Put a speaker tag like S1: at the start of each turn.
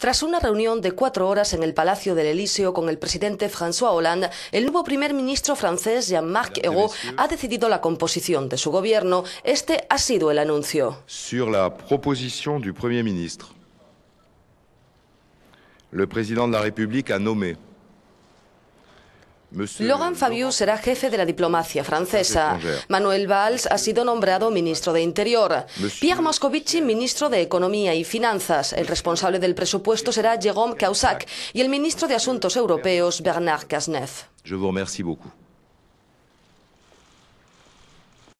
S1: Tras una reunión de cuatro horas en el Palacio del Elíseo con el presidente François Hollande, el nuevo primer ministro francés Jean-Marc Ayrault ha decidido la composición de su gobierno. Este ha sido el anuncio.
S2: Sur la du ministre, le de la Laurent
S1: Fabius será jefe de la diplomacia francesa. Manuel Valls ha sido nombrado ministro de Interior. Pierre Moscovici, ministro de Economía y Finanzas. El responsable del presupuesto será Jérôme Causac y el ministro de Asuntos Europeos,
S3: Bernard Cazeneuve.